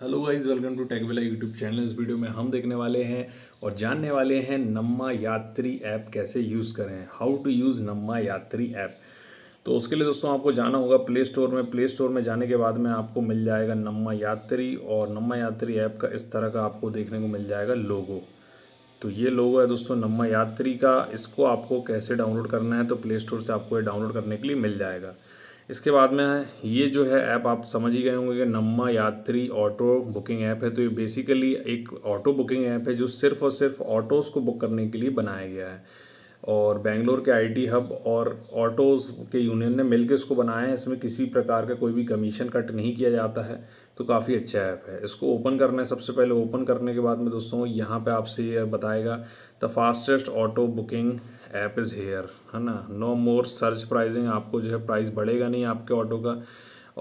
hello guys welcome to Techvilla YouTube channel इस video में हम देखने वाले हैं और जानने वाले हैं नम्मा यात्री ऐप कैसे यूज़ करें हाउ टू यूज़ नम्मा यात्री ऐप तो उसके लिए दोस्तों आपको जाना होगा प्ले स्टोर में प्ले स्टोर में जाने के बाद में आपको मिल जाएगा नम्मा यात्री और नम्मा यात्री ऐप का इस तरह का आपको देखने को मिल जाएगा लोगो तो ये लोगो है दोस्तों नम्मा यात्री का इसको आपको कैसे डाउनलोड करना है तो प्ले स्टोर से आपको ये डाउनलोड करने के लिए मिल जाएगा इसके बाद में ये जो है ऐप आप समझ ही गए होंगे कि नम्मा यात्री ऑटो बुकिंग ऐप है तो ये बेसिकली एक ऑटो बुकिंग ऐप है जो सिर्फ और सिर्फ ऑटोज़ को बुक करने के लिए बनाया गया है और बेंगलोर के आईटी हब और ऑटोज़ के यूनियन ने मिलकर इसको बनाया है इसमें किसी प्रकार का कोई भी कमीशन कट नहीं किया जाता है तो काफ़ी अच्छा ऐप है इसको ओपन करना है सबसे पहले ओपन करने के बाद में दोस्तों यहाँ पे आपसे ये बताएगा the fastest auto booking app is here है ना नो मोर सर्च प्राइजिंग आपको जो है प्राइस बढ़ेगा नहीं आपके ऑटो का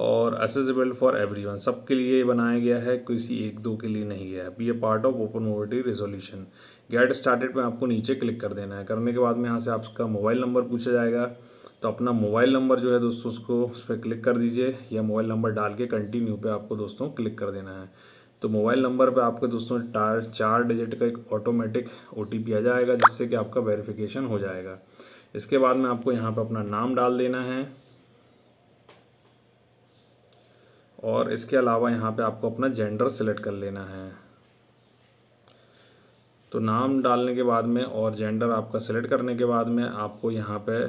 और असेजबल फॉर एवरी वन सब के लिए बनाया गया है किसी एक दो के लिए नहीं है ये part of open mobility resolution get started में आपको नीचे क्लिक कर देना है करने के बाद में यहाँ से आपका मोबाइल नंबर पूछा जाएगा तो अपना मोबाइल नंबर जो है दोस्तों उसको उस पर क्लिक कर दीजिए या मोबाइल नंबर डाल के कंटिन्यू पे आपको दोस्तों क्लिक कर देना है तो मोबाइल नंबर पे आपके दोस्तों टार चार डिजिट का एक ऑटोमेटिक ओ आ जाएगा जिससे कि आपका वेरिफिकेशन हो जाएगा इसके बाद में आपको यहाँ पर अपना नाम डाल देना है और इसके अलावा यहाँ पे आपको अपना जेंडर सेलेक्ट कर लेना है तो नाम डालने के बाद में और जेंडर आपका सेलेक्ट करने के बाद में आपको यहाँ पे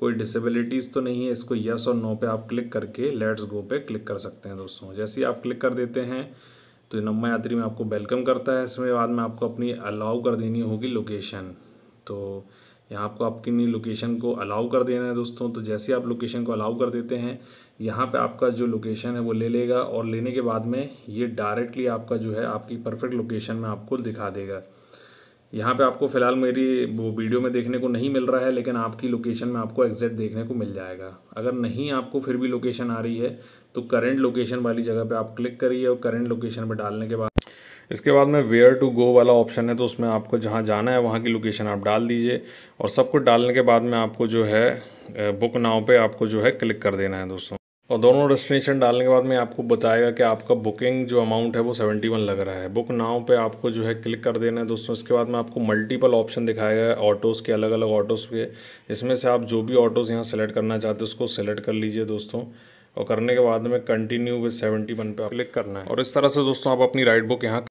कोई डिसेबिलिटीज़ तो नहीं है इसको यस और नो पे आप क्लिक करके लेट्स गो पे क्लिक कर सकते हैं दोस्तों जैसे ही आप क्लिक कर देते हैं तो नम्मा यात्री में आपको वेलकम करता है इसमें बाद में आपको अपनी अलाउ कर देनी होगी लोकेशन तो यहाँ आपको आपकी नई लोकेशन को अलाउ कर देना है दोस्तों तो जैसे ही आप लोकेशन को अलाउ कर देते हैं यहाँ पे आपका जो लोकेशन है वो ले लेगा और लेने के बाद में ये डायरेक्टली आपका जो है आपकी परफेक्ट लोकेशन में आपको दिखा देगा यहाँ पे आपको फ़िलहाल मेरी वो वीडियो में देखने को नहीं मिल रहा है लेकिन आपकी लोकेशन में आपको एग्जैक्ट देखने को मिल जाएगा अगर नहीं आपको फिर भी लोकेशन आ रही है तो करंट लोकेशन वाली जगह पे आप क्लिक करिए और करंट लोकेशन पे डालने के बाद इसके बाद में वेयर टू गो वाला ऑप्शन है तो उसमें आपको जहाँ जाना है वहाँ की लोकेशन आप डाल दीजिए और सब कुछ डालने के बाद में आपको जो है बुक नाव पर आपको जो है क्लिक कर देना है दोस्तों और दोनों डेस्टिनेशन डालने के बाद में आपको बताएगा कि आपका बुकिंग जो अमाउंट है वो सेवेंटी वन लग रहा है बुक नाव पे आपको जो है क्लिक कर देना है दोस्तों इसके बाद में आपको मल्टीपल ऑप्शन दिखाएगा ऑटोज़ के अलग अलग ऑटोज़ के इसमें से आप जो भी ऑटोज़ यहाँ सेलेक्ट करना चाहते हो उसको सेलेक्ट कर लीजिए दोस्तों और करने के बाद में कंटिन्यू विद सेवेंटी वन पर क्लिक करना है और इस तरह से दोस्तों आप अपनी राइड बुक यहाँ